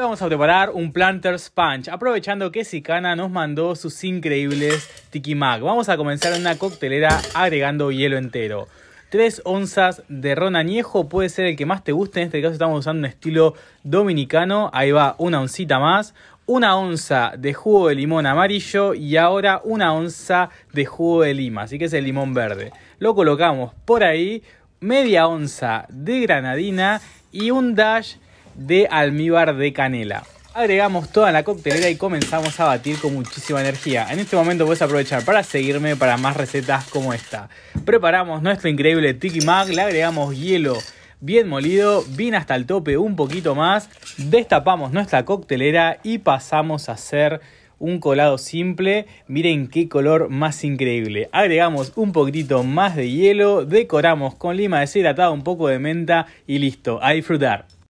vamos a preparar un planter Punch, aprovechando que Sicana nos mandó sus increíbles Tiki Mac. Vamos a comenzar una coctelera agregando hielo entero. 3 onzas de ron añejo puede ser el que más te guste. En este caso estamos usando un estilo dominicano. Ahí va una oncita más. Una onza de jugo de limón amarillo y ahora una onza de jugo de lima, así que es el limón verde. Lo colocamos por ahí, media onza de granadina y un dash de almíbar de canela. Agregamos toda la coctelera y comenzamos a batir con muchísima energía. En este momento puedes aprovechar para seguirme para más recetas como esta. Preparamos nuestro increíble tiki mag, le agregamos hielo bien molido, bien hasta el tope, un poquito más. Destapamos nuestra coctelera y pasamos a hacer un colado simple. Miren qué color más increíble. Agregamos un poquito más de hielo, decoramos con lima deshidratada, un poco de menta y listo, a disfrutar.